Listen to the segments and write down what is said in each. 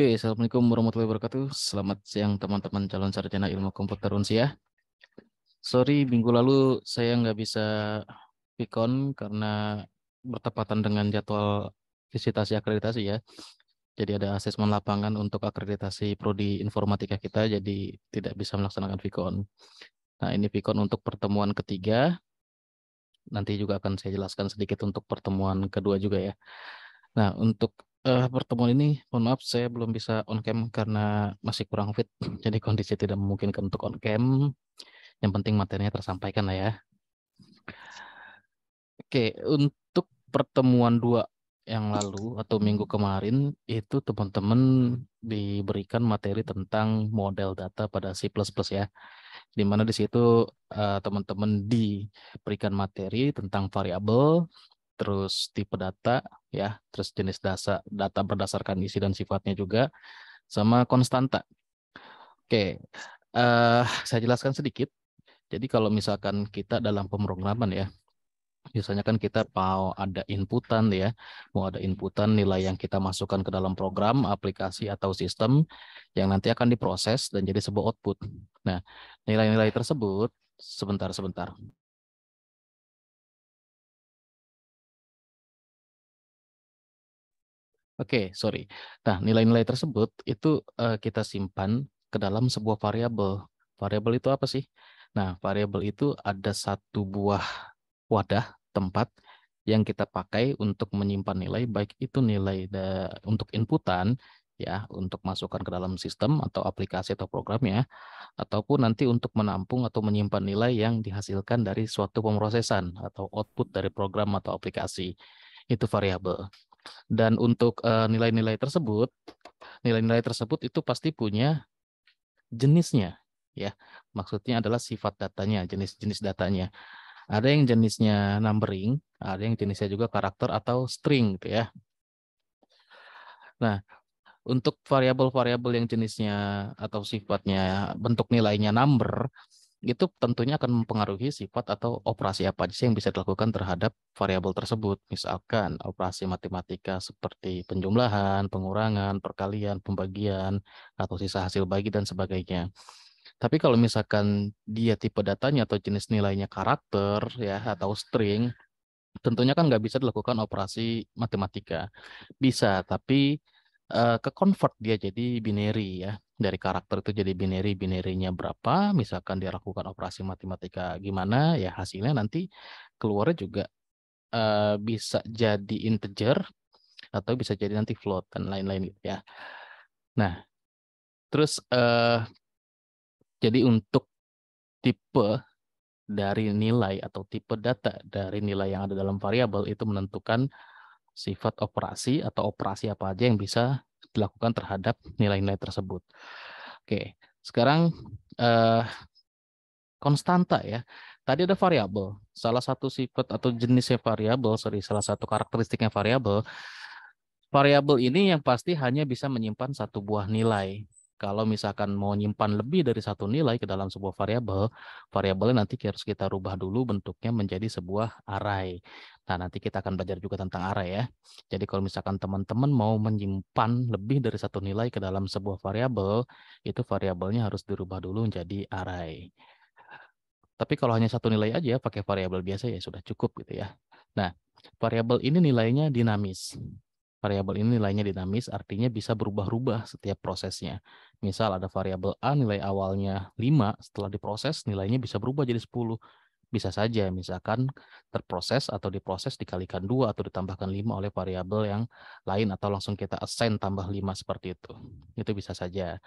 Oke, Assalamualaikum warahmatullahi wabarakatuh. Selamat siang teman-teman calon sarjana ilmu komputer Unsia. Ya. Sorry, minggu lalu saya nggak bisa pikon karena bertepatan dengan jadwal visitasi akreditasi ya. Jadi ada asesmen lapangan untuk akreditasi prodi informatika kita, jadi tidak bisa melaksanakan pikon. Nah, ini pikon untuk pertemuan ketiga. Nanti juga akan saya jelaskan sedikit untuk pertemuan kedua juga ya. Nah, untuk uh, pertemuan ini, mohon maaf saya belum bisa on cam karena masih kurang fit. Jadi kondisi tidak memungkinkan untuk on cam. Yang penting materinya tersampaikan lah ya. Oke, untuk pertemuan dua yang lalu atau minggu kemarin itu teman-teman diberikan materi tentang model data pada C++ ya. Di mana di situ eh, teman -teman diberikan materi tentang variabel, terus tipe data ya, terus jenis dasar data berdasarkan isi dan sifatnya juga sama konstanta. Oke, uh, saya jelaskan sedikit. Jadi kalau misalkan kita dalam pemrograman ya, biasanya kan kita mau ada inputan ya, mau ada inputan nilai yang kita masukkan ke dalam program, aplikasi atau sistem yang nanti akan diproses dan jadi sebuah output. Nah, nilai-nilai tersebut sebentar sebentar. Oke, okay, sorry. Nah, nilai-nilai tersebut itu uh, kita simpan ke dalam sebuah variabel. Variabel itu apa sih? Nah, variabel itu ada satu buah wadah tempat yang kita pakai untuk menyimpan nilai, baik itu nilai da, untuk inputan, ya, untuk masukkan ke dalam sistem atau aplikasi atau program ya, ataupun nanti untuk menampung atau menyimpan nilai yang dihasilkan dari suatu pemrosesan atau output dari program atau aplikasi. Itu variabel. Dan untuk eh, nilai-nilai uh, tersebut, nilai-nilai tersebut itu pasti punya jenisnya, ya. Maksudnya adalah sifat datanya, jenis-jenis datanya. Ada yang jenisnya numbering, ada yang jenisnya juga karakter atau string, gitu ya. Nah, untuk variabel-variabel yang jenisnya atau sifatnya bentuk nilainya number, itu tentunya akan mempengaruhi sifat atau operasi apa saja yang bisa dilakukan terhadap variabel tersebut. Misalkan operasi matematika seperti penjumlahan, pengurangan, perkalian, pembagian, atau sisa hasil bagi, dan sebagainya. Tapi kalau misalkan dia tipe datanya atau jenis nilainya karakter ya atau string, tentunya kan nggak bisa dilakukan operasi matematika. Bisa, tapi eh, ke convert dia jadi binary ya dari karakter itu jadi binary, binarynya berapa, misalkan dia lakukan operasi matematika gimana, ya hasilnya nanti keluarnya juga uh, bisa jadi integer atau bisa jadi nanti float dan lain-lain gitu ya. Nah, terus uh, jadi untuk tipe dari nilai atau tipe data dari nilai yang ada dalam variabel itu menentukan sifat operasi atau operasi apa aja yang bisa dilakukan terhadap nilai-nilai tersebut. Oke, sekarang eh, konstanta ya. Tadi ada variabel. Salah satu sifat atau jenisnya variabel, sorry, salah satu karakteristiknya variabel. Variabel ini yang pasti hanya bisa menyimpan satu buah nilai kalau misalkan mau nyimpan lebih dari satu nilai ke dalam sebuah variabel, variabelnya nanti harus kita rubah dulu bentuknya menjadi sebuah array. Nah, nanti kita akan belajar juga tentang array ya. Jadi kalau misalkan teman-teman mau menyimpan lebih dari satu nilai ke dalam sebuah variabel, itu variabelnya harus dirubah dulu menjadi array. Tapi kalau hanya satu nilai aja pakai variabel biasa ya sudah cukup gitu ya. Nah, variabel ini nilainya dinamis variabel ini nilainya dinamis, artinya bisa berubah-ubah setiap prosesnya. Misal ada variabel A nilai awalnya 5, setelah diproses nilainya bisa berubah jadi 10. Bisa saja misalkan terproses atau diproses dikalikan 2 atau ditambahkan 5 oleh variabel yang lain atau langsung kita assign tambah 5 seperti itu. Itu bisa saja.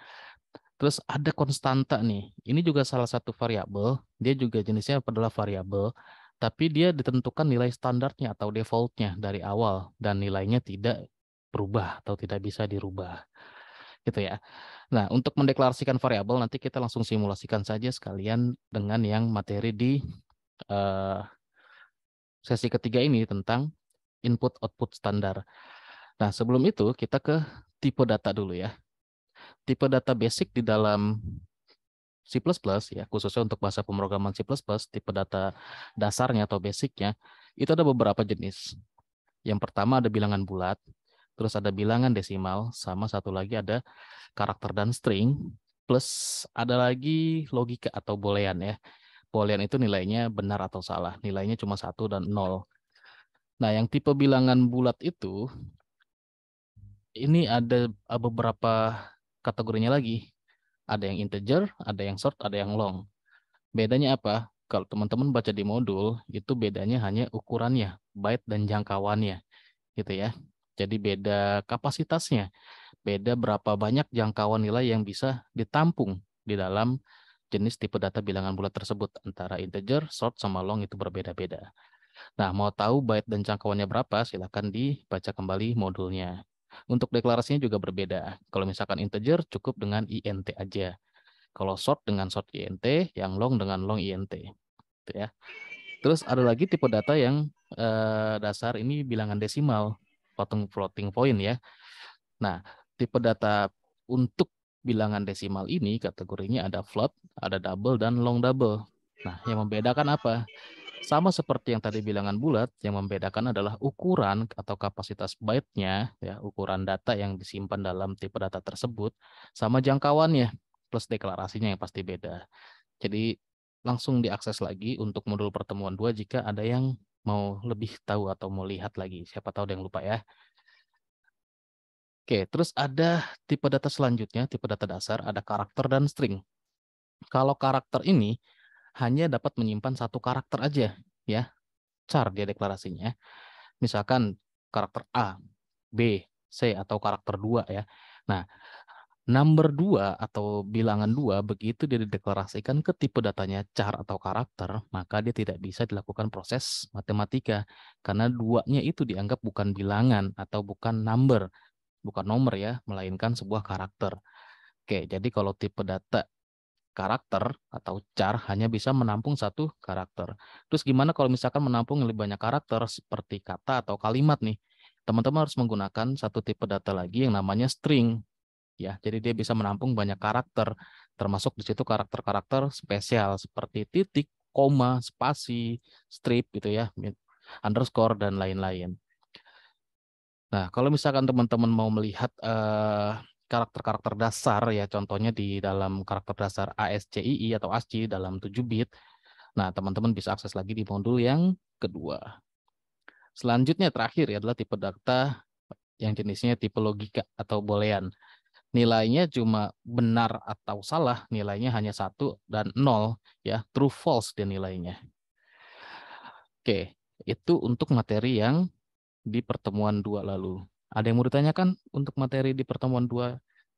Terus ada konstanta nih. Ini juga salah satu variabel. Dia juga jenisnya adalah variabel tapi dia ditentukan nilai standarnya atau defaultnya dari awal dan nilainya tidak berubah atau tidak bisa dirubah gitu ya. Nah, untuk mendeklarasikan variabel nanti kita langsung simulasikan saja sekalian dengan yang materi di uh, sesi ketiga ini tentang input output standar. Nah, sebelum itu kita ke tipe data dulu ya. Tipe data basic di dalam C++ ya, khususnya untuk bahasa pemrograman C++, tipe data dasarnya atau basicnya itu ada beberapa jenis. Yang pertama ada bilangan bulat, terus ada bilangan desimal, sama satu lagi ada karakter dan string, plus ada lagi logika atau boolean ya. Boolean itu nilainya benar atau salah, nilainya cuma satu dan nol. Nah, yang tipe bilangan bulat itu, ini ada eh, beberapa kategorinya lagi. Ada yang integer, ada yang short, ada yang long. Bedanya apa? Kalau teman-teman baca di modul, itu bedanya hanya ukurannya, byte dan jangkauannya. Gitu ya. Jadi beda kapasitasnya, beda berapa banyak jangkauan nilai yang bisa ditampung di dalam jenis tipe data bilangan bulat tersebut antara integer, short, sama long itu berbeda-beda. Nah, mau tahu byte dan jangkauannya berapa? silakan dibaca kembali modulnya. Untuk deklarasinya juga berbeda. Kalau misalkan integer cukup dengan int aja. Kalau short dengan short int, yang long dengan long int. Gitu ya. Terus ada lagi tipe data yang eh, dasar ini bilangan desimal potong floating point ya. Nah, tipe data untuk bilangan desimal ini kategorinya ada float, ada double, dan long double. Nah, yang membedakan apa? Sama seperti yang tadi bilangan bulat, yang membedakan adalah ukuran atau kapasitas byte-nya, ya, ukuran data yang disimpan dalam tipe data tersebut, sama jangkauannya, plus deklarasinya yang pasti beda. Jadi langsung diakses lagi untuk modul pertemuan 2 jika ada yang mau lebih tahu atau mau lihat lagi. Siapa tahu ada yang lupa ya. Oke, terus ada tipe data selanjutnya, tipe data dasar, ada karakter dan string. Kalau karakter ini hanya dapat menyimpan satu karakter aja, ya. Char dia deklarasinya. Misalkan karakter A, B, C, atau karakter 2 ya. Nah, Number 2 atau bilangan 2 begitu dia dideklarasikan ke tipe datanya char atau karakter, maka dia tidak bisa dilakukan proses matematika karena duanya itu dianggap bukan bilangan atau bukan number, bukan nomor ya, melainkan sebuah karakter. Oke, jadi kalau tipe data karakter atau char hanya bisa menampung satu karakter. Terus gimana kalau misalkan menampung lebih banyak karakter seperti kata atau kalimat nih? Teman-teman harus menggunakan satu tipe data lagi yang namanya string ya. Jadi dia bisa menampung banyak karakter, termasuk di situ karakter-karakter spesial seperti titik, koma, spasi, strip gitu ya, underscore dan lain-lain. Nah, kalau misalkan teman-teman mau melihat eh, karakter-karakter uh, dasar ya, contohnya di dalam karakter dasar ASCII atau ASCII dalam 7 bit. Nah, teman-teman bisa akses lagi di modul yang kedua. Selanjutnya terakhir ya adalah tipe data yang jenisnya tipe logika atau boolean nilainya cuma benar atau salah, nilainya hanya satu dan nol, ya true false dia nilainya. Oke, itu untuk materi yang di pertemuan dua lalu. Ada yang mau ditanyakan untuk materi di pertemuan dua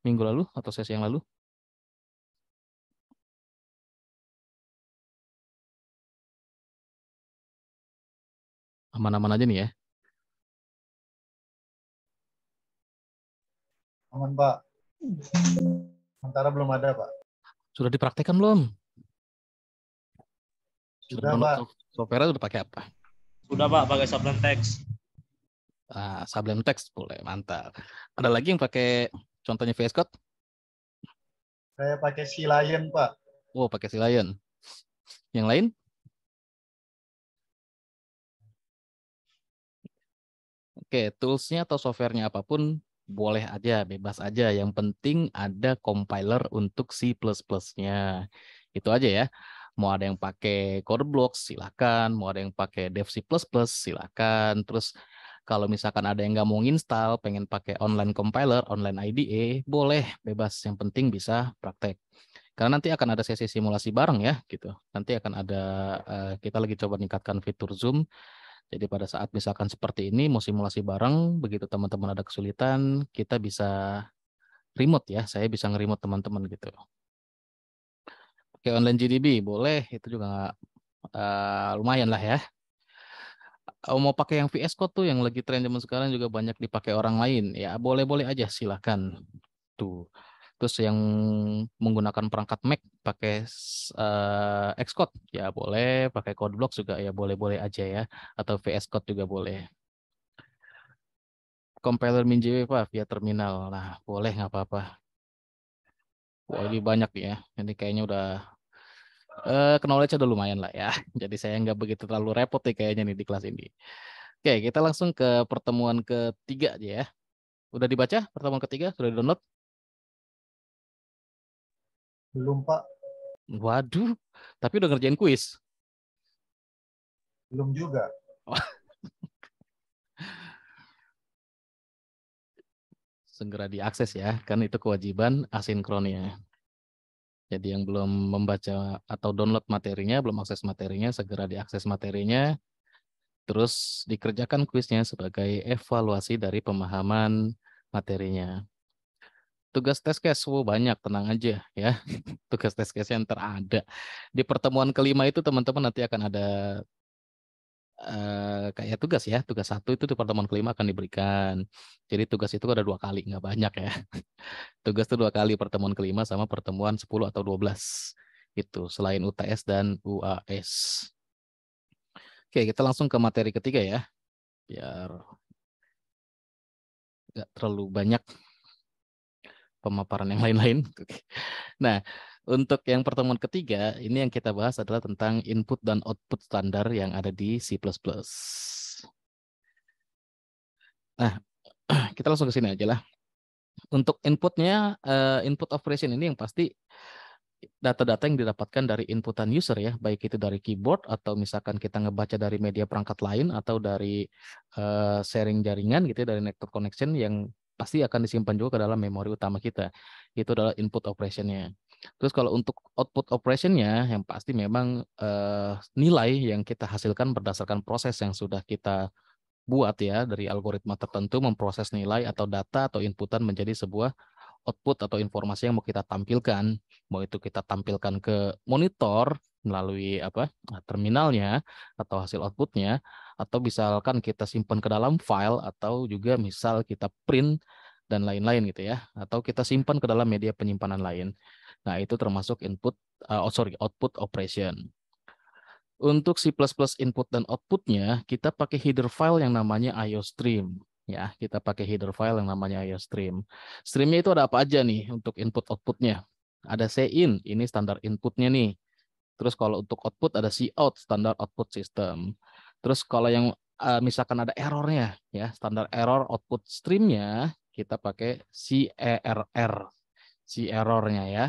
minggu lalu atau sesi yang lalu? Aman-aman aja nih ya. Aman, Pak. Sementara belum ada, Pak. Sudah dipraktekkan belum? Sudah, sudah Pak. Sopera sudah pakai apa? Sudah, Pak, pakai Sublime Text. Ah, Sublime Text boleh, mantap. Ada lagi yang pakai contohnya VS Code? Saya pakai si Lion, Pak. Oh, pakai si Lion. Yang lain? Oke, toolsnya atau softwarenya apapun boleh aja, bebas aja. Yang penting ada compiler untuk C++-nya. Itu aja ya. Mau ada yang pakai Core Blocks, silakan. Mau ada yang pakai Dev C++, silakan. Terus kalau misalkan ada yang nggak mau install, pengen pakai online compiler, online IDE, boleh, bebas. Yang penting bisa praktek. Karena nanti akan ada sesi simulasi bareng ya, gitu. Nanti akan ada, eh, kita lagi coba meningkatkan fitur Zoom jadi pada saat misalkan seperti ini mau simulasi bareng, begitu teman-teman ada kesulitan, kita bisa remote ya. Saya bisa nge-remote teman-teman gitu. Oke online GDB boleh, itu juga uh, lumayan lah ya. Oh, mau pakai yang VS Code tuh yang lagi tren zaman sekarang juga banyak dipakai orang lain. Ya boleh-boleh aja silahkan. Tuh terus yang menggunakan perangkat Mac pakai uh, Xcode ya boleh, pakai Block juga ya boleh-boleh aja ya, atau VS Code juga boleh. Compiler MinJW Pak via terminal, nah boleh nggak apa-apa. Wah, lebih banyak ya, ini kayaknya udah uh, eh, knowledge udah lumayan lah ya. Jadi saya nggak begitu terlalu repot nih kayaknya nih di kelas ini. Oke, kita langsung ke pertemuan ketiga aja ya. Udah dibaca pertemuan ketiga? Sudah di-download? Belum, Pak. Waduh, tapi udah ngerjain kuis? Belum juga. Oh. Segera diakses ya, kan itu kewajiban asinkronnya. Jadi yang belum membaca atau download materinya, belum akses materinya, segera diakses materinya. Terus dikerjakan kuisnya sebagai evaluasi dari pemahaman materinya tugas tes tes wow, banyak tenang aja ya tugas tes teskes yang terada di pertemuan kelima itu teman-teman nanti akan ada uh, kayak tugas ya tugas satu itu di pertemuan kelima akan diberikan jadi tugas itu ada dua kali nggak banyak ya tugas itu dua kali pertemuan kelima sama pertemuan 10 atau 12 itu selain UTS dan UAS oke kita langsung ke materi ketiga ya biar nggak terlalu banyak pemaparan yang lain-lain. nah, untuk yang pertemuan ketiga, ini yang kita bahas adalah tentang input dan output standar yang ada di C++. Nah, kita langsung ke sini aja lah. Untuk inputnya, eh, input operation ini yang pasti data-data yang didapatkan dari inputan user ya, baik itu dari keyboard atau misalkan kita ngebaca dari media perangkat lain atau dari eh, sharing jaringan gitu ya, dari network connection yang pasti akan disimpan juga ke dalam memori utama kita. Itu adalah input operationnya. Terus kalau untuk output operationnya, yang pasti memang eh, nilai yang kita hasilkan berdasarkan proses yang sudah kita buat ya dari algoritma tertentu memproses nilai atau data atau inputan menjadi sebuah output atau informasi yang mau kita tampilkan, mau itu kita tampilkan ke monitor melalui apa terminalnya atau hasil outputnya atau misalkan kita simpan ke dalam file atau juga misal kita print dan lain-lain gitu ya atau kita simpan ke dalam media penyimpanan lain. Nah, itu termasuk input uh, oh sorry output operation. Untuk C++ input dan outputnya kita pakai header file yang namanya iostream ya kita pakai header file yang namanya iostream. Streamnya itu ada apa aja nih untuk input outputnya? Ada cin ini standar inputnya nih. Terus kalau untuk output ada cout standar output system. Terus kalau yang uh, misalkan ada errornya ya, standar error output streamnya kita pakai CERR, si errornya ya.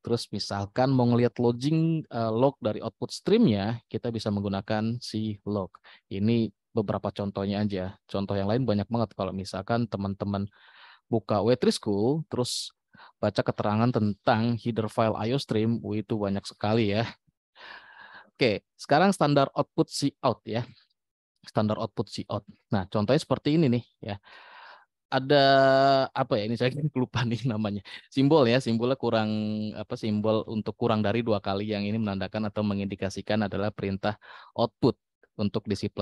Terus misalkan mau ngelihat logging uh, log dari output streamnya, kita bisa menggunakan si log. Ini beberapa contohnya aja. Contoh yang lain banyak banget kalau misalkan teman-teman buka School terus baca keterangan tentang header file stream, itu banyak sekali ya. Oke, sekarang standar output C out ya. Standar output C out. Nah, contohnya seperti ini nih ya. Ada apa ya ini saya lupa nih namanya. Simbol ya, simbolnya kurang apa simbol untuk kurang dari dua kali yang ini menandakan atau mengindikasikan adalah perintah output untuk di C++.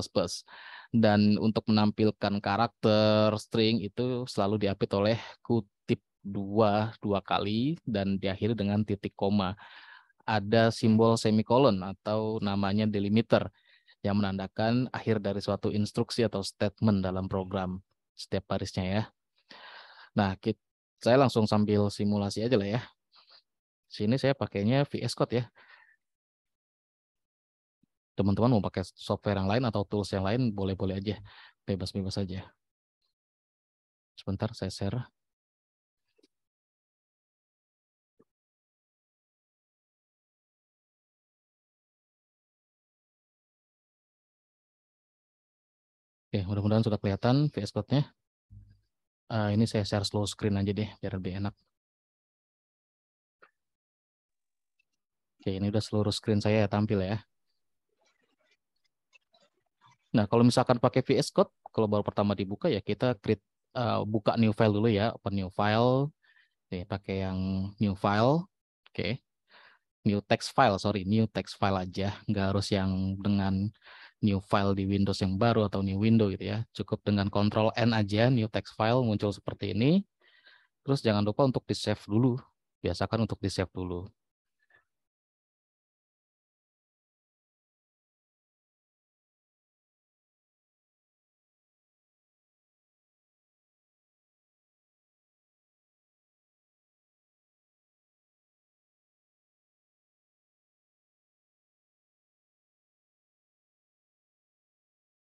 Dan untuk menampilkan karakter string itu selalu diapit oleh kutip dua dua kali dan diakhiri dengan titik koma ada simbol semicolon atau namanya delimiter yang menandakan akhir dari suatu instruksi atau statement dalam program setiap barisnya ya. Nah, kita, saya langsung sambil simulasi aja lah ya. Sini saya pakainya VS Code ya. Teman-teman mau pakai software yang lain atau tools yang lain boleh-boleh aja, bebas-bebas aja. Sebentar saya share. Oke, mudah-mudahan sudah kelihatan VS Code-nya. Uh, ini saya share slow screen aja deh, biar lebih enak. Oke, ini udah seluruh screen saya ya, tampil ya. Nah, kalau misalkan pakai VS Code, kalau baru pertama dibuka ya kita create uh, buka new file dulu ya, open new file. Oke, pakai yang new file. Oke. New text file, sorry, new text file aja, nggak harus yang dengan new file di Windows yang baru atau new window gitu ya. Cukup dengan Ctrl N aja, new text file muncul seperti ini. Terus jangan lupa untuk di-save dulu. Biasakan untuk di-save dulu.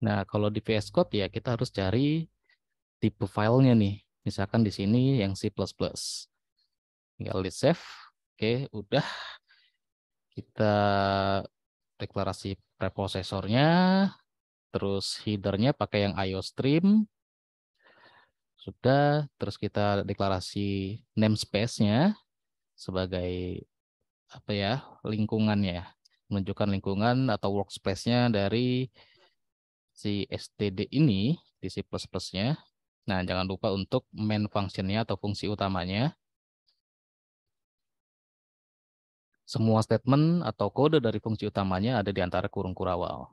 Nah, kalau di VS Code ya kita harus cari tipe filenya nih. Misalkan di sini yang C++. Tinggal di save. Oke, udah. Kita deklarasi preprocessornya terus headernya pakai yang io stream Sudah, terus kita deklarasi namespace-nya sebagai apa ya, lingkungannya. Ya. Menunjukkan lingkungan atau workspace-nya dari si std ini di si plus plusnya. nah, jangan lupa untuk main functionnya atau fungsi utamanya. Semua statement atau kode dari fungsi utamanya ada di antara kurung kurawal.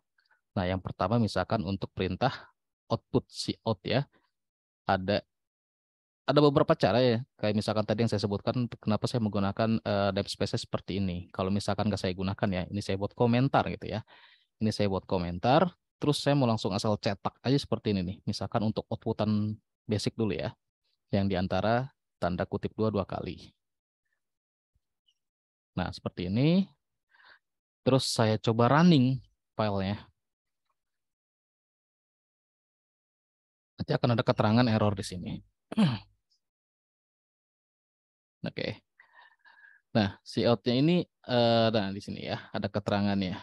Nah, yang pertama misalkan untuk perintah output si out ya. Ada ada beberapa cara ya. Kayak misalkan tadi yang saya sebutkan kenapa saya menggunakan uh, eh, dive space seperti ini. Kalau misalkan nggak saya gunakan ya, ini saya buat komentar gitu ya. Ini saya buat komentar, Terus saya mau langsung asal cetak aja seperti ini nih. Misalkan untuk outputan basic dulu ya. Yang diantara tanda kutip dua dua kali. Nah, seperti ini. Terus saya coba running filenya. Nanti akan ada keterangan error di sini. Oke. Okay. Nah, si outnya ini, uh, nah di sini ya, ada keterangannya.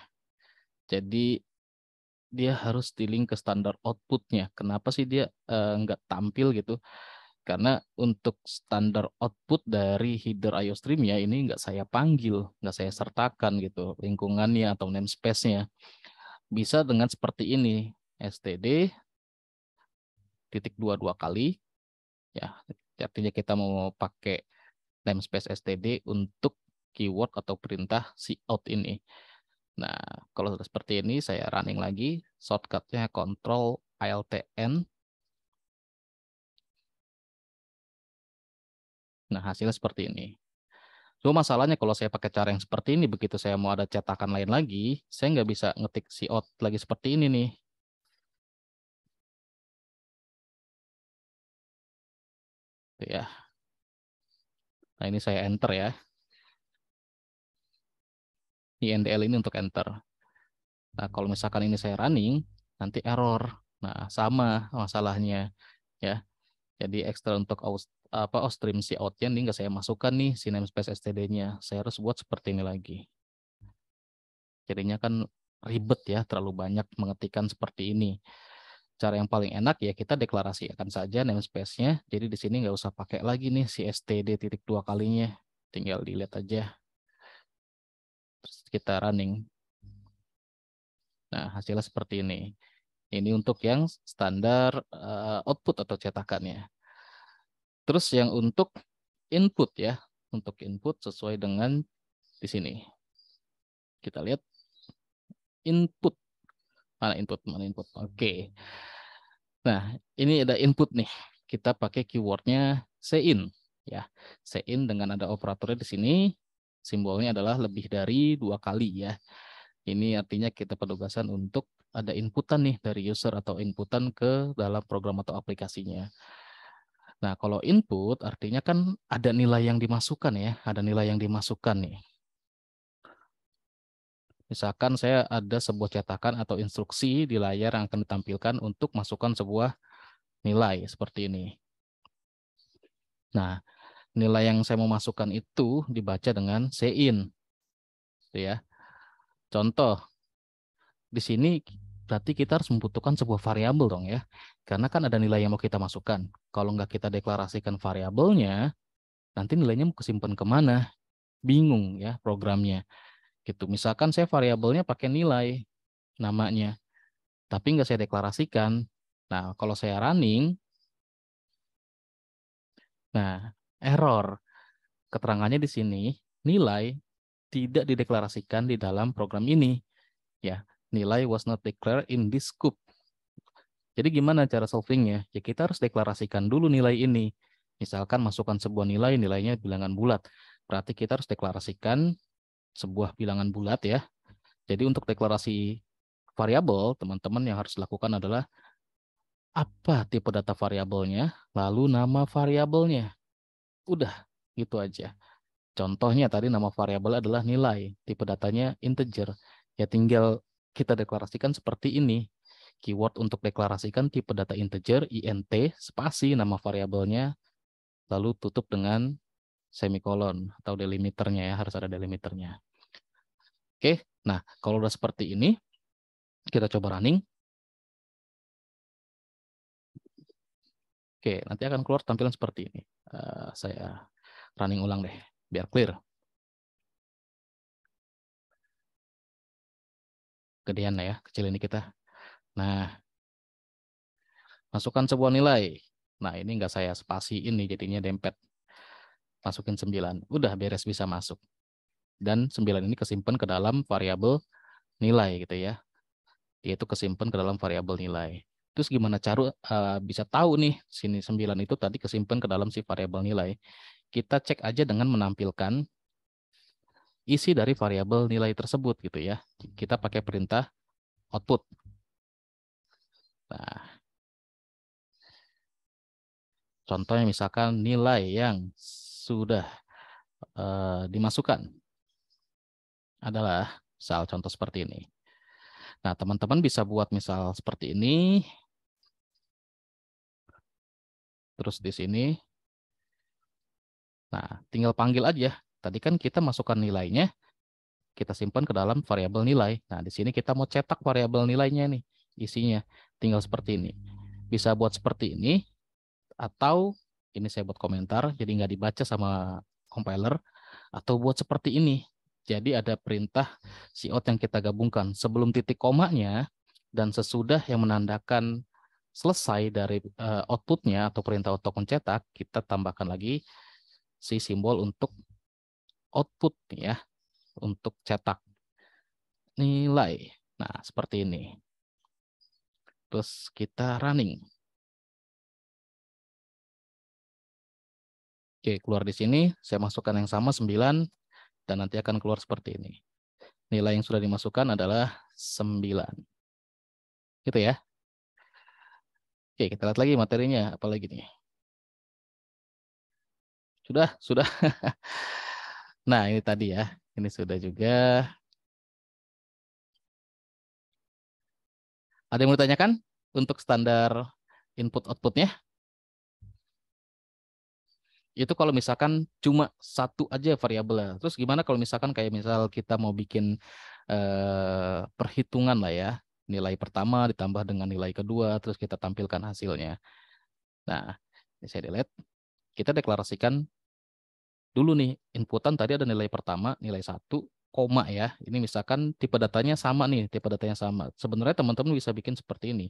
Jadi dia harus di link ke standar outputnya. Kenapa sih dia uh, nggak tampil gitu? Karena untuk standar output dari header IO stream ya ini nggak saya panggil, nggak saya sertakan gitu lingkungannya atau namespace-nya. Bisa dengan seperti ini, std titik dua dua kali ya artinya kita mau pakai namespace std untuk keyword atau perintah si out ini Nah, kalau sudah seperti ini, saya running lagi. Shortcutnya Control Alt N. Nah, hasilnya seperti ini. Cuma masalahnya kalau saya pakai cara yang seperti ini, begitu saya mau ada cetakan lain lagi, saya nggak bisa ngetik si out lagi seperti ini nih. ya. Nah, ini saya enter ya. INDL ini untuk enter. Nah, kalau misalkan ini saya running, nanti error. Nah, sama masalahnya ya. Jadi extra untuk out, apa stream si outnya ini nggak saya masukkan nih si namespace std-nya. Saya harus buat seperti ini lagi. Jadinya kan ribet ya, terlalu banyak mengetikkan seperti ini. Cara yang paling enak ya kita deklarasi akan saja namespace-nya. Jadi di sini nggak usah pakai lagi nih si std titik dua kalinya. Tinggal dilihat aja kita running. Nah, hasilnya seperti ini. Ini untuk yang standar uh, output atau cetakannya. Terus yang untuk input ya, untuk input sesuai dengan di sini. Kita lihat input. Mana input? Mana input? Oke. Okay. Nah, ini ada input nih. Kita pakai keywordnya sein ya. Sein dengan ada operatornya di sini simbolnya adalah lebih dari dua kali ya. Ini artinya kita penugasan untuk ada inputan nih dari user atau inputan ke dalam program atau aplikasinya. Nah, kalau input artinya kan ada nilai yang dimasukkan ya, ada nilai yang dimasukkan nih. Misalkan saya ada sebuah cetakan atau instruksi di layar yang akan ditampilkan untuk masukkan sebuah nilai seperti ini. Nah, nilai yang saya mau masukkan itu dibaca dengan sein. Gitu ya. Contoh, di sini berarti kita harus membutuhkan sebuah variabel dong ya. Karena kan ada nilai yang mau kita masukkan. Kalau nggak kita deklarasikan variabelnya, nanti nilainya mau kesimpan kemana? Bingung ya programnya. Gitu. Misalkan saya variabelnya pakai nilai namanya, tapi nggak saya deklarasikan. Nah, kalau saya running, nah error. Keterangannya di sini, nilai tidak dideklarasikan di dalam program ini. Ya, nilai was not declared in this scope. Jadi gimana cara solvingnya? Ya kita harus deklarasikan dulu nilai ini. Misalkan masukkan sebuah nilai, nilainya bilangan bulat. Berarti kita harus deklarasikan sebuah bilangan bulat ya. Jadi untuk deklarasi variabel, teman-teman yang harus lakukan adalah apa tipe data variabelnya, lalu nama variabelnya. Udah, gitu aja. Contohnya tadi nama variabel adalah nilai, tipe datanya integer. Ya tinggal kita deklarasikan seperti ini. Keyword untuk deklarasikan tipe data integer int spasi nama variabelnya lalu tutup dengan semicolon atau delimiternya ya, harus ada delimiternya. Oke, nah kalau udah seperti ini kita coba running. Oke, nanti akan keluar tampilan seperti ini. Eh, saya running ulang deh biar clear. Gedean ya, kecil ini kita. Nah, masukkan sebuah nilai. Nah, ini enggak saya spasi ini jadinya dempet. Masukin 9. Udah beres bisa masuk. Dan 9 ini kesimpan ke dalam variabel nilai gitu ya. Yaitu kesimpan ke dalam variabel nilai. Terus gimana cara uh, eh, bisa tahu nih sini 9 itu tadi kesimpan ke dalam si variabel nilai? Kita cek aja dengan menampilkan isi dari variabel nilai tersebut gitu ya. Kita pakai perintah output. Nah, contohnya misalkan nilai yang sudah uh, dimasukkan adalah misal contoh seperti ini. Nah, teman-teman bisa buat misal seperti ini, terus di sini. Nah, tinggal panggil aja. Tadi kan kita masukkan nilainya, kita simpan ke dalam variabel nilai. Nah, di sini kita mau cetak variabel nilainya nih, isinya. Tinggal seperti ini. Bisa buat seperti ini, atau ini saya buat komentar, jadi nggak dibaca sama compiler, atau buat seperti ini. Jadi ada perintah out yang kita gabungkan. Sebelum titik komanya, dan sesudah yang menandakan selesai dari uh, outputnya atau perintah untuk mencetak, kita tambahkan lagi si simbol untuk output ya, untuk cetak nilai. Nah, seperti ini. Terus kita running. Oke, keluar di sini. Saya masukkan yang sama 9 dan nanti akan keluar seperti ini. Nilai yang sudah dimasukkan adalah 9. Gitu ya. Oke, kita lihat lagi materinya, apalagi nih. Sudah, sudah. nah, ini tadi ya. Ini sudah juga. Ada yang mau ditanyakan untuk standar input-outputnya? Itu kalau misalkan cuma satu aja variabelnya. Terus gimana kalau misalkan kayak misal kita mau bikin eh, perhitungan lah ya nilai pertama ditambah dengan nilai kedua, terus kita tampilkan hasilnya. Nah, ini saya delete. Kita deklarasikan dulu nih, inputan tadi ada nilai pertama, nilai satu, koma ya. Ini misalkan tipe datanya sama nih, tipe datanya sama. Sebenarnya teman-teman bisa bikin seperti ini.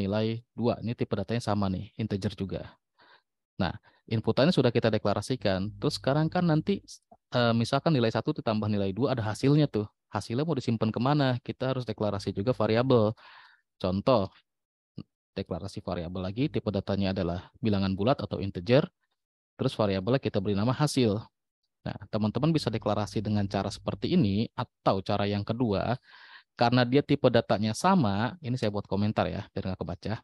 Nilai dua ini tipe datanya sama nih, integer juga. Nah, inputannya sudah kita deklarasikan. Terus sekarang kan nanti eh, misalkan nilai satu ditambah nilai dua ada hasilnya tuh hasilnya mau disimpan kemana kita harus deklarasi juga variabel contoh deklarasi variabel lagi tipe datanya adalah bilangan bulat atau integer terus variabelnya kita beri nama hasil nah teman-teman bisa deklarasi dengan cara seperti ini atau cara yang kedua karena dia tipe datanya sama ini saya buat komentar ya biar nggak kebaca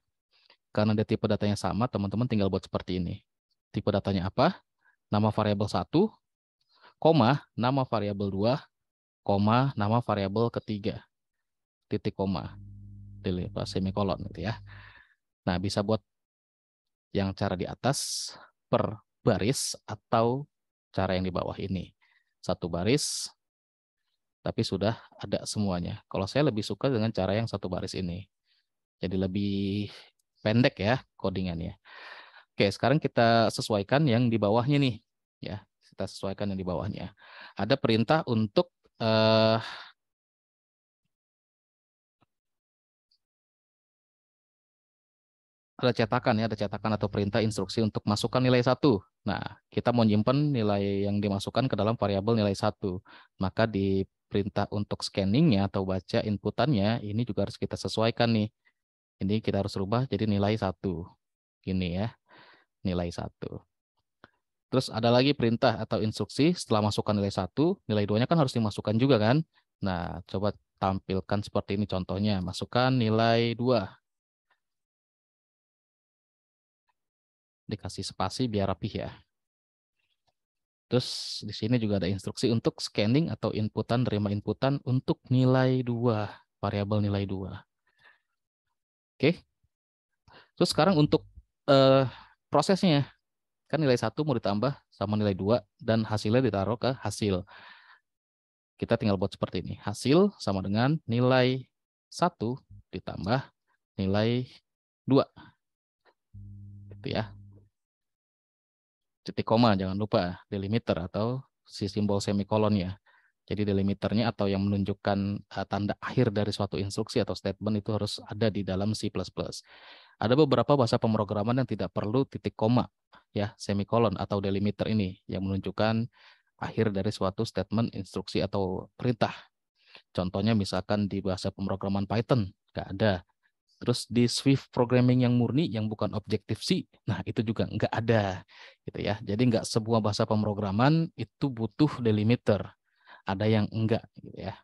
karena dia tipe datanya sama teman-teman tinggal buat seperti ini tipe datanya apa nama variabel satu, koma nama variabel dua koma nama variabel ketiga titik koma delete semikolon gitu ya. Nah, bisa buat yang cara di atas per baris atau cara yang di bawah ini. Satu baris tapi sudah ada semuanya. Kalau saya lebih suka dengan cara yang satu baris ini. Jadi lebih pendek ya codingannya. Oke, sekarang kita sesuaikan yang di bawahnya nih ya. Kita sesuaikan yang di bawahnya. Ada perintah untuk uh, ada cetakan ya, ada cetakan atau perintah instruksi untuk masukkan nilai satu. Nah, kita mau nyimpan nilai yang dimasukkan ke dalam variabel nilai satu. Maka di perintah untuk scanningnya atau baca inputannya ini juga harus kita sesuaikan nih. Ini kita harus rubah jadi nilai satu. Gini ya, nilai satu. Terus ada lagi perintah atau instruksi setelah masukkan nilai satu, nilai duanya kan harus dimasukkan juga kan? Nah, coba tampilkan seperti ini contohnya. Masukkan nilai dua. Dikasih spasi biar rapih ya. Terus di sini juga ada instruksi untuk scanning atau inputan, terima inputan untuk nilai dua, variabel nilai dua. Oke. Terus sekarang untuk uh, prosesnya ya. Kan nilai satu mau ditambah sama nilai dua dan hasilnya ditaruh ke hasil. Kita tinggal buat seperti ini. Hasil sama dengan nilai satu ditambah nilai dua. Gitu ya. Titik koma jangan lupa delimiter atau si simbol semikolon ya. Jadi delimiternya atau yang menunjukkan eh, tanda akhir dari suatu instruksi atau statement itu harus ada di dalam C++. Ada beberapa bahasa pemrograman yang tidak perlu titik koma ya semicolon atau delimiter ini yang menunjukkan akhir dari suatu statement instruksi atau perintah. Contohnya misalkan di bahasa pemrograman Python nggak ada. Terus di Swift programming yang murni yang bukan objektif C, nah itu juga nggak ada, gitu ya. Jadi nggak semua bahasa pemrograman itu butuh delimiter. Ada yang enggak, gitu ya.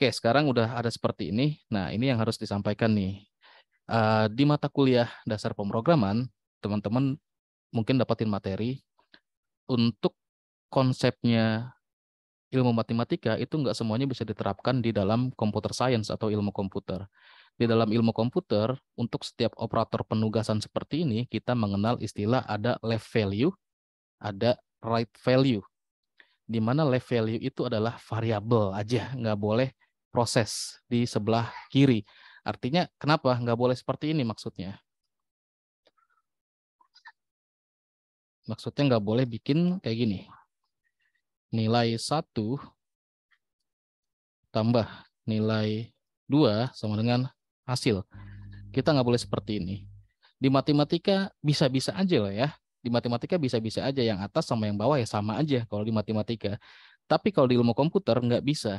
Oke, sekarang udah ada seperti ini. Nah, ini yang harus disampaikan nih. Eh, di mata kuliah dasar pemrograman, teman-teman mungkin dapatin materi untuk konsepnya ilmu matematika itu nggak semuanya bisa diterapkan di dalam komputer science atau ilmu komputer. Di dalam ilmu komputer, untuk setiap operator penugasan seperti ini, kita mengenal istilah ada left value, ada right value. Di mana left value itu adalah variabel aja, nggak boleh proses di sebelah kiri. Artinya kenapa nggak boleh seperti ini maksudnya? Maksudnya nggak boleh bikin kayak gini. Nilai 1 tambah nilai 2 sama dengan hasil. Kita nggak boleh seperti ini. Di matematika bisa-bisa aja loh ya. Di matematika bisa-bisa aja. Yang atas sama yang bawah ya sama aja kalau di matematika. Tapi kalau di ilmu komputer nggak bisa.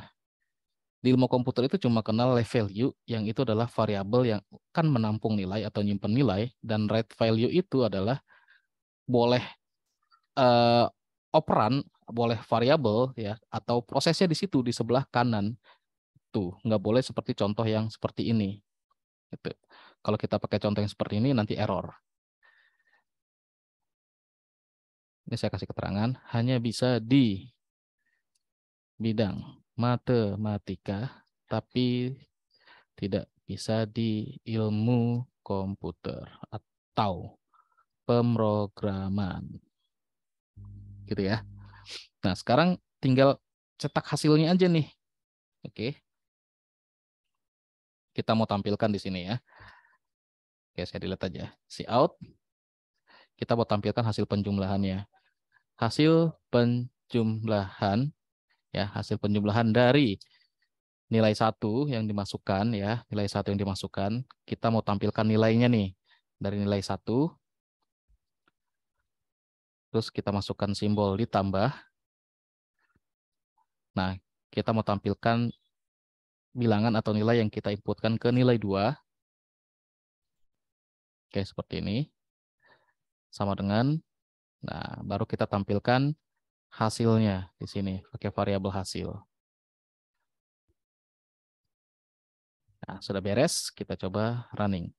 Di ilmu komputer itu cuma kenal left value, yang itu adalah variabel yang kan menampung nilai atau nyimpen nilai, dan right value itu adalah boleh uh, operan, boleh variabel ya atau prosesnya di situ di sebelah kanan. Tuh, nggak boleh seperti contoh yang seperti ini. Gitu. Kalau kita pakai contoh yang seperti ini nanti error. Ini saya kasih keterangan, hanya bisa di bidang matematika tapi tidak bisa di ilmu komputer atau pemrograman. Gitu ya. Nah, sekarang tinggal cetak hasilnya aja nih. Oke. Kita mau tampilkan di sini ya. Oke, saya delete aja. Si out. Kita mau tampilkan hasil penjumlahannya. Hasil penjumlahan ya, hasil penjumlahan dari nilai satu yang dimasukkan ya, nilai satu yang dimasukkan, kita mau tampilkan nilainya nih. Dari nilai satu Terus kita masukkan simbol ditambah. Nah, kita mau tampilkan bilangan atau nilai yang kita inputkan ke nilai 2. Oke, seperti ini. Sama dengan, nah baru kita tampilkan hasilnya di sini, pakai variabel hasil. Nah, sudah beres, kita coba running.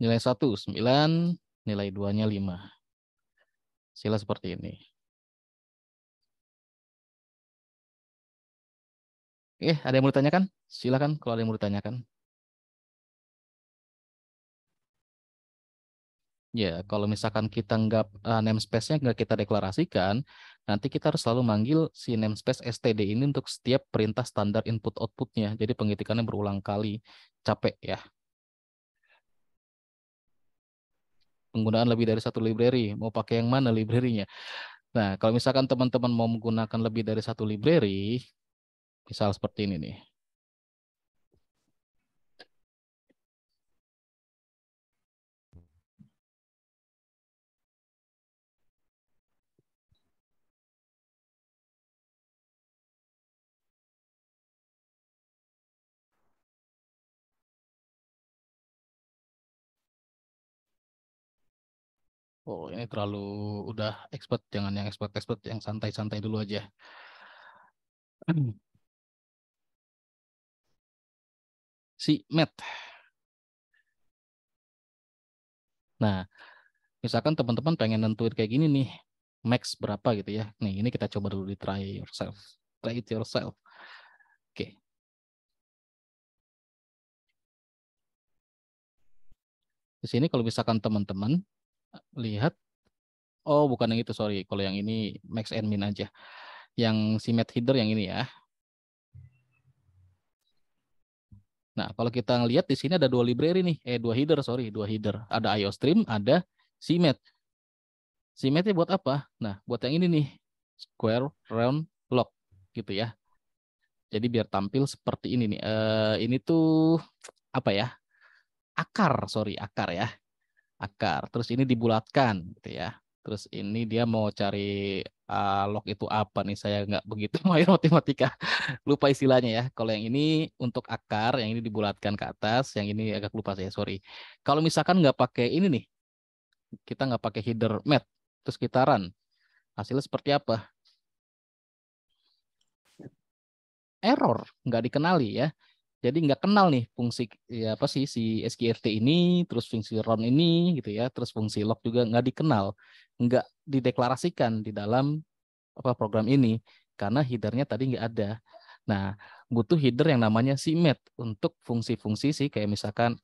Nilai 1, 9. Nilai 2-nya 5. Sila seperti ini. Oke, ada yang mau ditanyakan? Silakan kalau ada yang mau ditanyakan. Ya, kalau misalkan kita nggak uh, namespace-nya nggak kita deklarasikan, nanti kita harus selalu manggil si namespace std ini untuk setiap perintah standar input outputnya. Jadi pengetikannya berulang kali, capek ya. penggunaan lebih dari satu library. Mau pakai yang mana library-nya? Nah, kalau misalkan teman-teman mau menggunakan lebih dari satu library, misal seperti ini nih. Oh, ini terlalu udah expert, jangan yang expert-expert, yang santai-santai dulu aja. Si Matt. Nah, misalkan teman-teman pengen nentuin kayak gini nih, max berapa gitu ya. Nih, ini kita coba dulu di try yourself. Try it yourself. Oke. Okay. Di sini kalau misalkan teman-teman lihat oh bukan yang itu sorry kalau yang ini max and min aja yang si mat header yang ini ya Nah, kalau kita lihat di sini ada dua library nih, eh dua header, sorry, dua header. Ada io stream ada Simet CMetnya buat apa? Nah, buat yang ini nih, square, round, lock, gitu ya. Jadi biar tampil seperti ini nih. Eh, ini tuh apa ya? Akar, sorry, akar ya akar. Terus ini dibulatkan gitu ya. Terus ini dia mau cari uh, log itu apa nih? Saya nggak begitu mahir matematika. lupa istilahnya ya. Kalau yang ini untuk akar, yang ini dibulatkan ke atas, yang ini agak lupa saya, sorry. Kalau misalkan nggak pakai ini nih, kita nggak pakai header mat, terus kita run. Hasilnya seperti apa? Error, nggak dikenali ya jadi nggak kenal nih fungsi ya apa sih si sqrt ini, terus fungsi run ini gitu ya, terus fungsi log juga nggak dikenal, nggak dideklarasikan di dalam apa program ini karena headernya tadi nggak ada. Nah, butuh header yang namanya si met untuk fungsi-fungsi sih kayak misalkan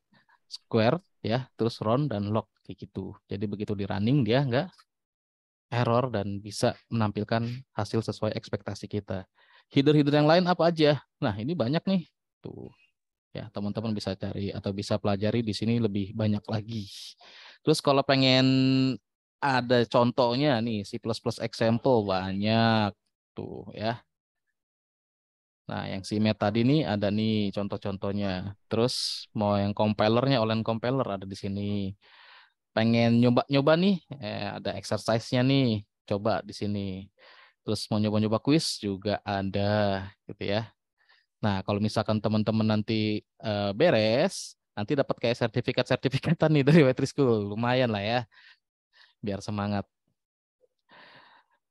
square ya, terus round dan log kayak gitu. Jadi begitu di running dia nggak error dan bisa menampilkan hasil sesuai ekspektasi kita. Header-header yang lain apa aja? Nah, ini banyak nih Gitu. Ya, teman-teman bisa cari atau bisa pelajari di sini lebih banyak lagi. Terus kalau pengen ada contohnya nih C++ example banyak tuh ya. Nah, yang si met tadi nih ada nih contoh-contohnya. Terus mau yang compilernya online compiler ada di sini. Pengen nyoba-nyoba nih, eh, ada exercise-nya nih, coba di sini. Terus mau nyoba-nyoba quiz juga ada gitu ya. Nah, kalau misalkan teman-teman nanti uh, beres, nanti dapat kayak sertifikat-sertifikatan nih dari Wetri School. Lumayan lah ya. Biar semangat.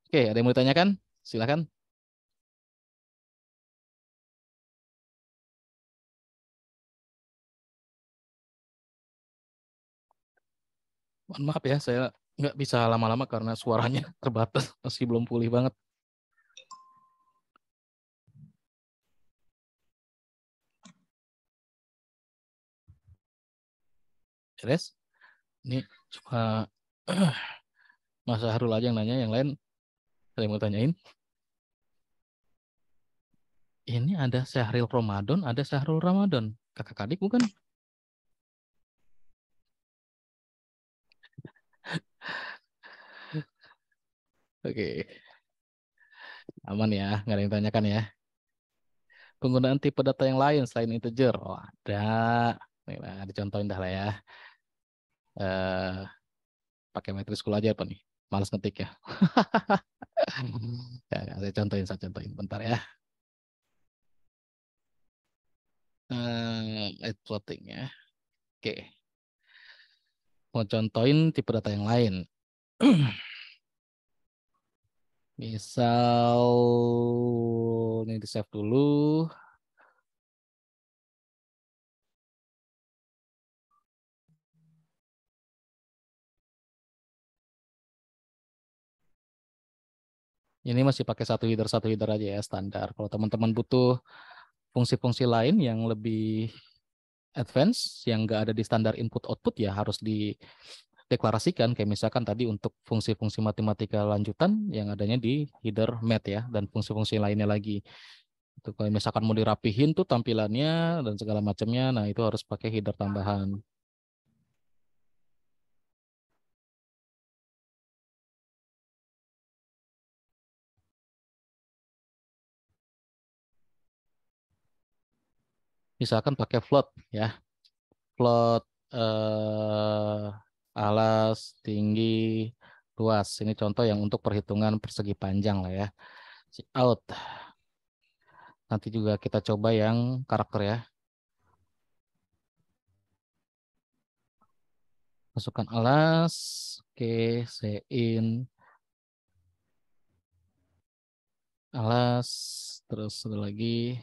Oke, ada yang mau ditanyakan? Silakan. Mohon maaf ya, saya nggak bisa lama-lama karena suaranya terbatas, masih belum pulih banget. stres. Ini cuma masa Harul aja yang nanya, yang lain saya mau tanyain. Ini ada Syahril Ramadan, ada Syahrul Ramadan. Kakak adik bukan? Oke. Aman ya, nggak ada yang tanyakan ya. Penggunaan tipe data yang lain selain integer. Oh, ada. Nih lah, dicontohin dah lah ya eh, pakai metrik sekolah aja apa nih? Males ngetik ya. ya. ya. Saya contohin, saya contohin. Bentar ya. Eh, plotting ya. Oke. Mau contohin tipe data yang lain. Misal ini di save dulu. Ini masih pakai satu header satu header aja ya standar. Kalau teman-teman butuh fungsi-fungsi lain yang lebih advance yang nggak ada di standar input output ya harus dideklarasikan kayak misalkan tadi untuk fungsi-fungsi matematika lanjutan yang adanya di header math ya dan fungsi-fungsi lainnya lagi itu kalau misalkan mau dirapihin tuh tampilannya dan segala macamnya nah itu harus pakai header tambahan misalkan pakai float ya float eh, alas tinggi luas ini contoh yang untuk perhitungan persegi panjang lah ya out nanti juga kita coba yang karakter ya masukkan alas oke in alas terus lagi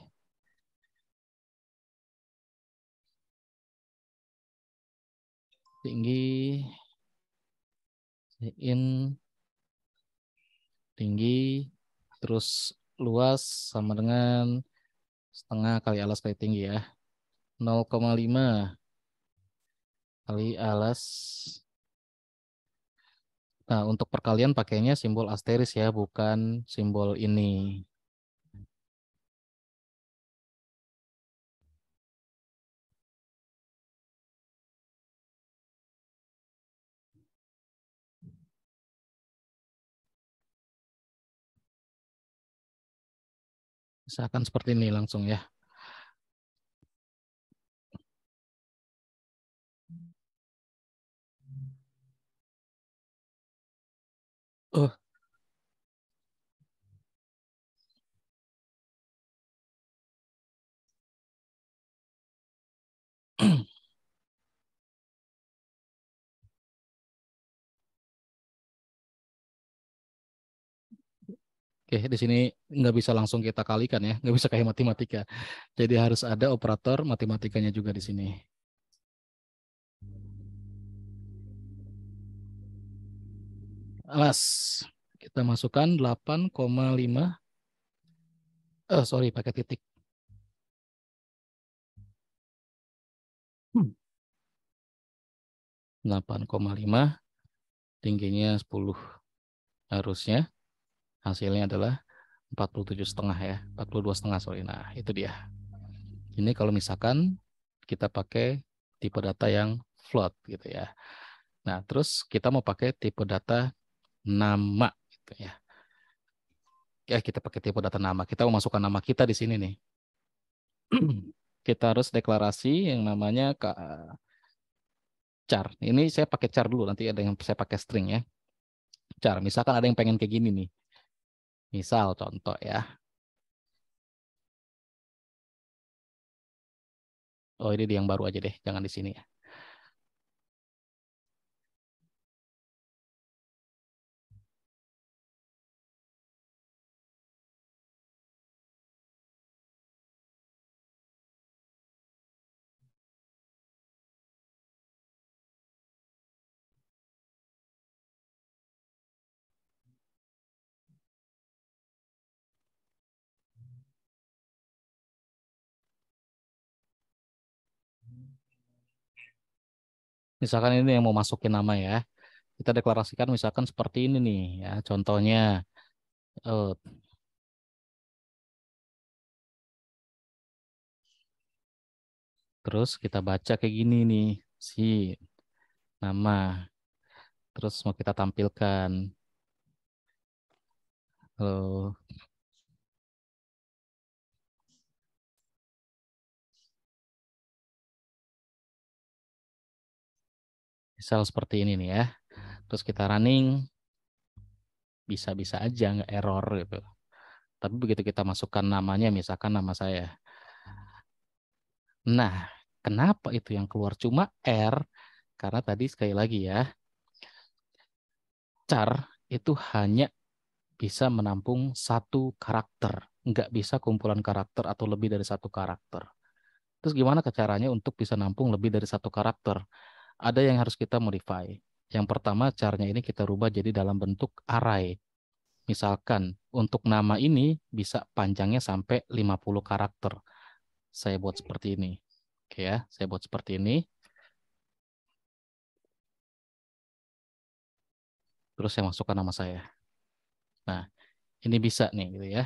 tinggi in tinggi terus luas sama dengan setengah kali alas kali tinggi ya 0,5 kali alas nah untuk perkalian pakainya simbol asteris ya bukan simbol ini Saya akan seperti ini langsung ya. Oh, Oke, di sini nggak bisa langsung kita kalikan ya, nggak bisa kayak matematika. Jadi harus ada operator matematikanya juga di sini. Alas, kita masukkan 8,5. Oh, eh, sorry, pakai titik. Hmm. 8,5 tingginya 10 harusnya hasilnya adalah 47 setengah ya 42 setengah sorry nah itu dia ini kalau misalkan kita pakai tipe data yang float gitu ya nah terus kita mau pakai tipe data nama gitu ya ya kita pakai tipe data nama kita mau masukkan nama kita di sini nih kita harus deklarasi yang namanya char ini saya pakai char dulu nanti ada yang saya pakai string ya char misalkan ada yang pengen kayak gini nih Misal contoh ya. Oh ini yang baru aja deh, jangan di sini ya. misalkan ini yang mau masukin nama ya kita deklarasikan misalkan seperti ini nih ya contohnya uh, terus kita baca kayak gini nih si nama terus mau kita tampilkan halo Misal seperti ini nih ya. Terus kita running, bisa-bisa aja nggak error gitu. Tapi begitu kita masukkan namanya, misalkan nama saya. Nah, kenapa itu yang keluar cuma R? Karena tadi sekali lagi ya, char itu hanya bisa menampung satu karakter. Nggak bisa kumpulan karakter atau lebih dari satu karakter. Terus gimana caranya untuk bisa nampung lebih dari satu karakter? ada yang harus kita modify. Yang pertama, caranya ini kita rubah jadi dalam bentuk array. Misalkan untuk nama ini bisa panjangnya sampai 50 karakter. Saya buat seperti ini. Oke ya, saya buat seperti ini. Terus saya masukkan nama saya. Nah, ini bisa nih gitu ya.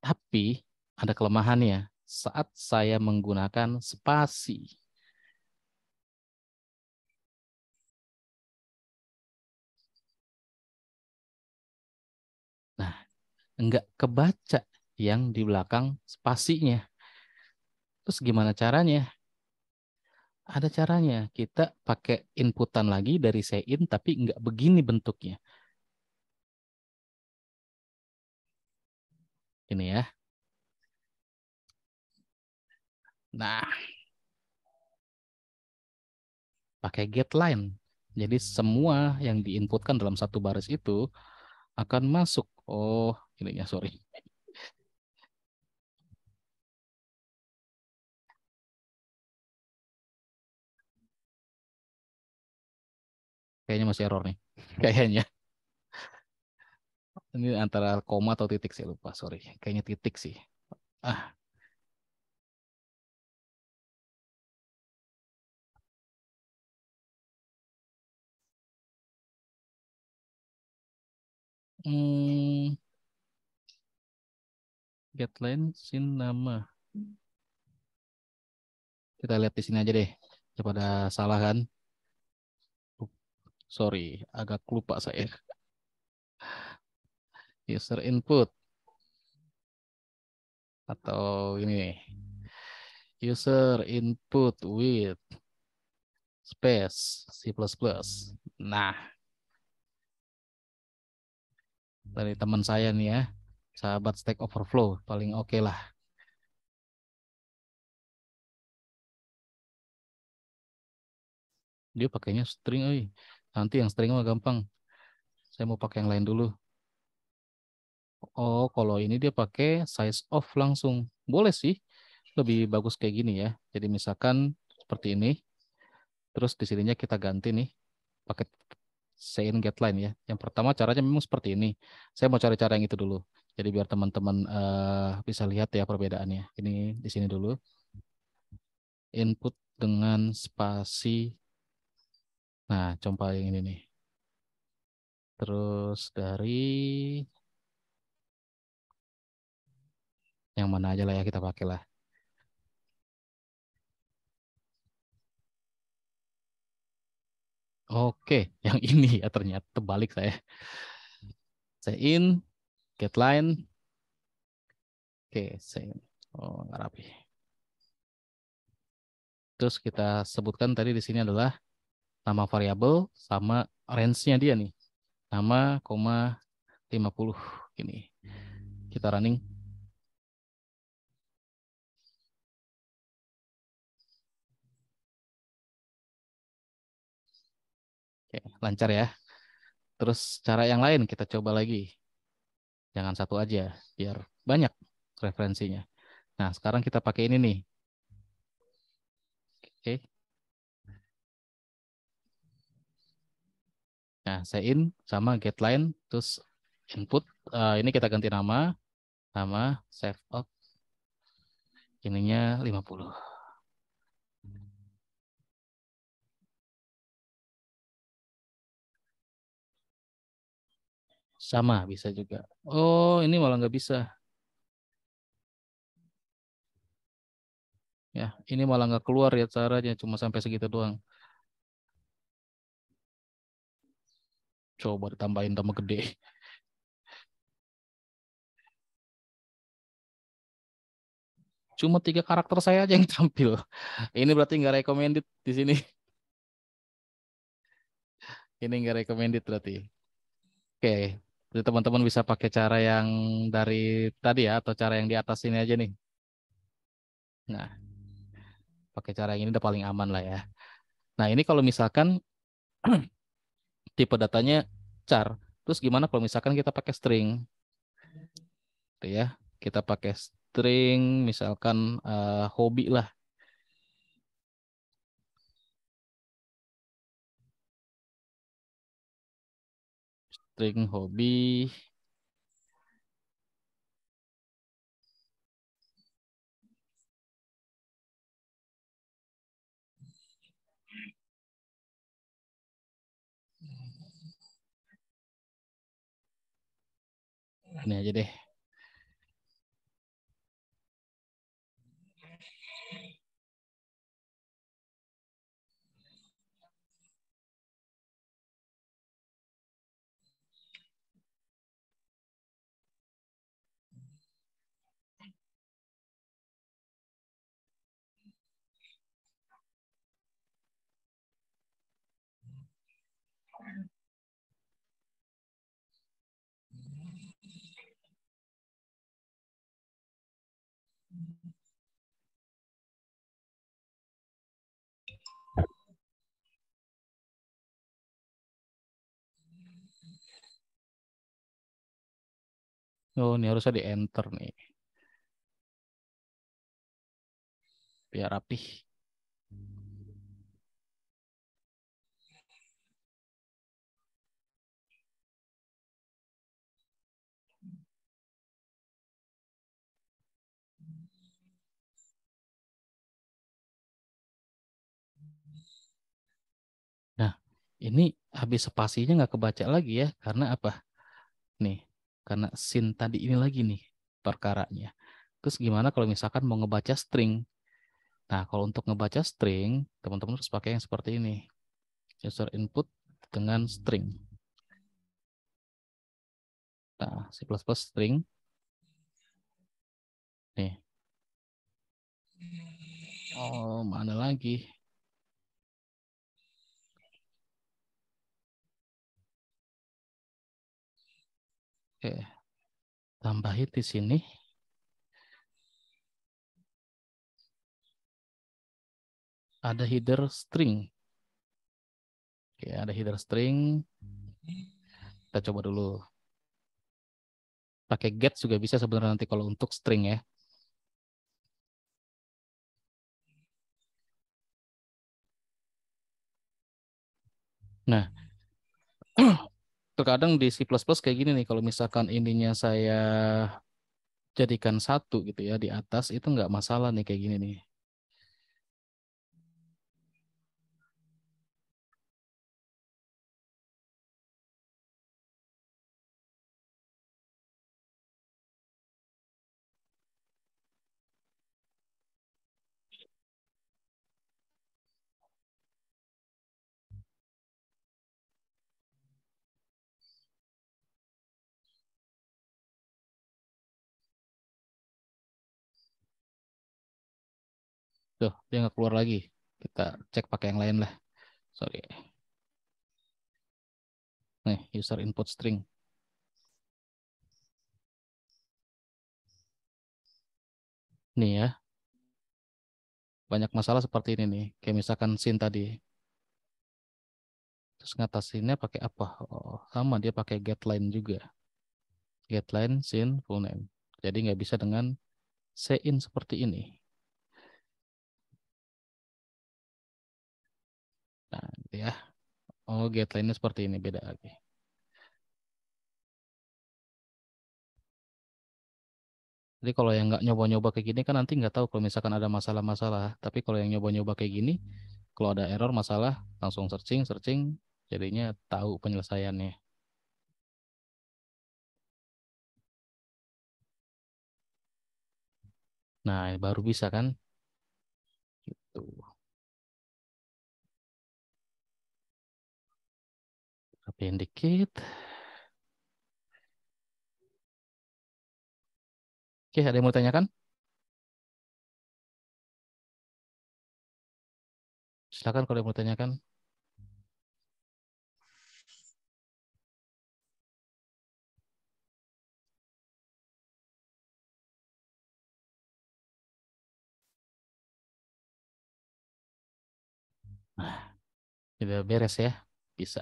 Tapi ada kelemahannya. Saat saya menggunakan spasi, nggak kebaca yang di belakang spasinya. Terus gimana caranya? Ada caranya. Kita pakai inputan lagi dari in tapi nggak begini bentuknya. Ini ya. Nah, pakai get line. Jadi semua yang diinputkan dalam satu baris itu akan masuk. Oh, ininya sorry kayaknya masih error nih kayaknya ini antara koma atau titik sih lupa sorry kayaknya titik sih ah hmm sin nama Kita lihat di sini aja deh. Daripada salah kan. Sorry, agak lupa saya. User input. Atau ini. User input with space C++. Nah. Dari teman saya nih ya sahabat Stack Overflow paling oke okay lah. Dia pakainya string, oi. Nanti yang string mah gampang. Saya mau pakai yang lain dulu. Oh, kalau ini dia pakai size off langsung. Boleh sih. Lebih bagus kayak gini ya. Jadi misalkan seperti ini. Terus di sininya kita ganti nih pakai sein get line ya. Yang pertama caranya memang seperti ini. Saya mau cari cara yang itu dulu. Jadi biar teman-teman uh, bisa lihat ya perbedaannya. Ini di sini dulu. Input dengan spasi. Nah, coba yang ini nih. Terus dari yang mana aja lah ya kita pakai lah. Oke, yang ini ya ternyata terbalik saya. Saya in, get line. Oke, okay, same. Oh, rapi. Terus kita sebutkan tadi di sini adalah nama variabel sama range-nya dia nih. Nama, koma 50 ini. Kita running. Oke, lancar ya. Terus cara yang lain kita coba lagi. Jangan satu aja, biar banyak referensinya. Nah, sekarang kita pakai ini nih. Oke. Okay. Nah, saya in sama get line terus input uh, ini kita ganti nama nama save up ininya 50. Sama bisa juga. Oh, ini malah nggak bisa. Ya, ini malah nggak keluar ya caranya, cuma sampai segitu doang. Coba ditambahin tambah gede. Cuma tiga karakter saya aja yang tampil. Ini berarti nggak recommended di sini. Ini nggak recommended berarti. Oke, jadi teman-teman bisa pakai cara yang dari tadi ya atau cara yang di atas ini aja nih. Nah, pakai cara yang ini udah paling aman lah ya. Nah, ini kalau misalkan tipe datanya char, terus gimana kalau misalkan kita pakai string? Tuh ya. Kita pakai string misalkan uh, hobi lah. string hobi ini aja deh Oh, ini harusnya di enter nih. Biar rapih. Nah, ini habis spasinya nggak kebaca lagi ya, karena apa? Nih, karena sin tadi ini lagi nih perkaranya. Terus gimana kalau misalkan mau ngebaca string? Nah, kalau untuk ngebaca string, teman-teman harus pakai yang seperti ini. User input dengan string. Nah, C++ string. Nih. Oh, mana lagi? Oke. Tambahin di sini. Ada header string. Oke, ada header string. Kita coba dulu. Pakai get juga bisa sebenarnya nanti kalau untuk string ya. Nah, terkadang di C++ kayak gini nih kalau misalkan ininya saya jadikan satu gitu ya di atas itu nggak masalah nih kayak gini nih Tuh, dia nggak keluar lagi. Kita cek pakai yang lain lah. Sorry. Nih, user input string. Nih ya. Banyak masalah seperti ini nih. Kayak misalkan sin tadi. Terus ngatasinnya pakai apa? Oh, sama, dia pakai get line juga. Get line, sin, full name. Jadi nggak bisa dengan sein seperti ini. gitu ya. Oh, get lainnya seperti ini beda lagi. Jadi kalau yang nggak nyoba-nyoba kayak gini kan nanti nggak tahu kalau misalkan ada masalah-masalah. Tapi kalau yang nyoba-nyoba kayak gini, kalau ada error masalah langsung searching, searching, jadinya tahu penyelesaiannya. Nah, baru bisa kan? Gitu. rapiin dikit. Oke, ada yang mau tanyakan? Silakan kalau yang mau tanyakan. Nah, sudah beres ya, bisa.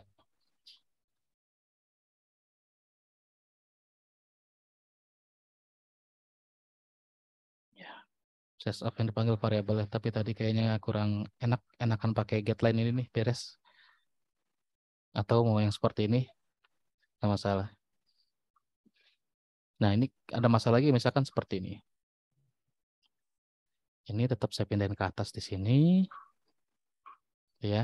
cache up yang dipanggil variabel tapi tadi kayaknya kurang enak enakan pakai get line ini nih beres atau mau yang seperti ini nggak masalah nah ini ada masalah lagi misalkan seperti ini ini tetap saya pindahin ke atas di sini ya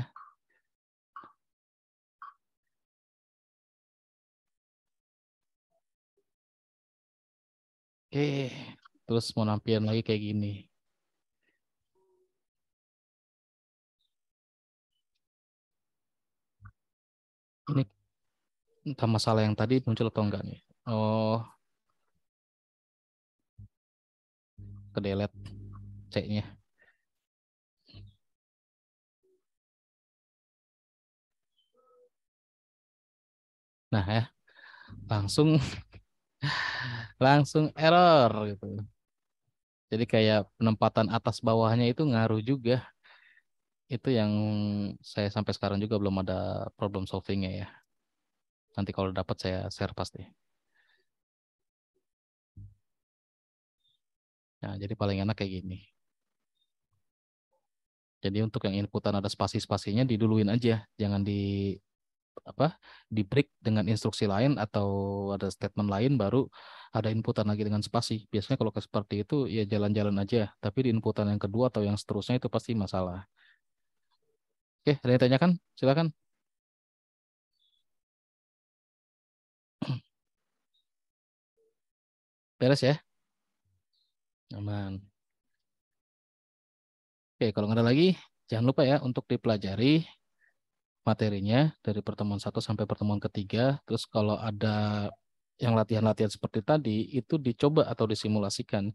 Oke, terus mau nampilin lagi kayak gini. ini entah masalah yang tadi muncul atau enggak nih. Oh. Kedelet c Nah ya, langsung langsung error gitu. Jadi kayak penempatan atas bawahnya itu ngaruh juga itu yang saya sampai sekarang juga belum ada problem solvingnya ya. Nanti kalau dapat saya share pasti. Nah, jadi paling enak kayak gini. Jadi untuk yang inputan ada spasi-spasinya diduluin aja, jangan di apa di break dengan instruksi lain atau ada statement lain baru ada inputan lagi dengan spasi. Biasanya kalau seperti itu ya jalan-jalan aja, tapi di inputan yang kedua atau yang seterusnya itu pasti masalah. Oke, ada yang tanyakan? Silakan. Beres ya? Aman. Oke, kalau nggak ada lagi, jangan lupa ya untuk dipelajari materinya dari pertemuan satu sampai pertemuan ketiga. Terus kalau ada yang latihan-latihan seperti tadi, itu dicoba atau disimulasikan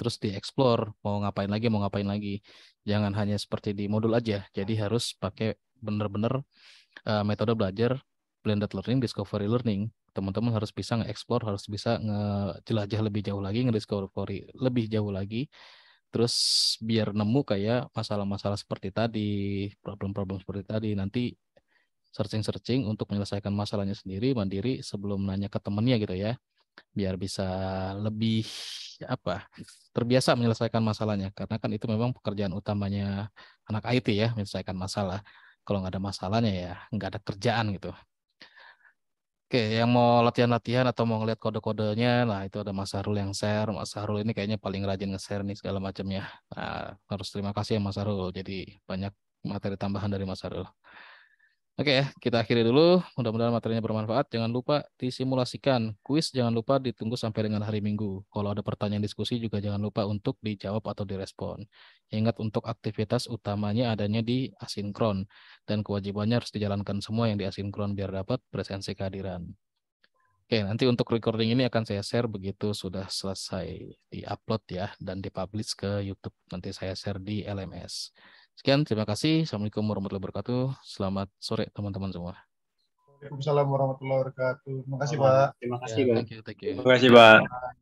terus dieksplor mau ngapain lagi mau ngapain lagi jangan hanya seperti di modul aja jadi harus pakai bener-bener uh, metode belajar blended learning discovery learning teman-teman harus bisa nge-explore harus bisa ngejelajah lebih jauh lagi ngediscovery lebih jauh lagi terus biar nemu kayak masalah-masalah seperti tadi problem-problem seperti tadi nanti searching-searching untuk menyelesaikan masalahnya sendiri mandiri sebelum nanya ke temannya gitu ya biar bisa lebih apa terbiasa menyelesaikan masalahnya karena kan itu memang pekerjaan utamanya anak IT ya menyelesaikan masalah kalau nggak ada masalahnya ya nggak ada kerjaan gitu Oke, yang mau latihan-latihan atau mau ngeliat kode-kodenya, nah itu ada Mas Harul yang share. Mas Harul ini kayaknya paling rajin nge-share nih segala macamnya. Nah, harus terima kasih ya Mas Harul. Jadi banyak materi tambahan dari Mas Harul. Oke ya, kita akhiri dulu. Mudah-mudahan materinya bermanfaat. Jangan lupa disimulasikan. Kuis jangan lupa ditunggu sampai dengan hari Minggu. Kalau ada pertanyaan diskusi juga jangan lupa untuk dijawab atau direspon. Ingat untuk aktivitas utamanya adanya di asinkron. Dan kewajibannya harus dijalankan semua yang di asinkron biar dapat presensi kehadiran. Oke, nanti untuk recording ini akan saya share begitu sudah selesai di-upload ya dan dipublish ke YouTube. Nanti saya share di LMS. Sekian, terima kasih. Assalamualaikum warahmatullahi wabarakatuh. Selamat sore teman-teman semua. Waalaikumsalam warahmatullahi wabarakatuh. Terima kasih, Pak. Terima kasih, ya, Pak. Terima kasih, Pak.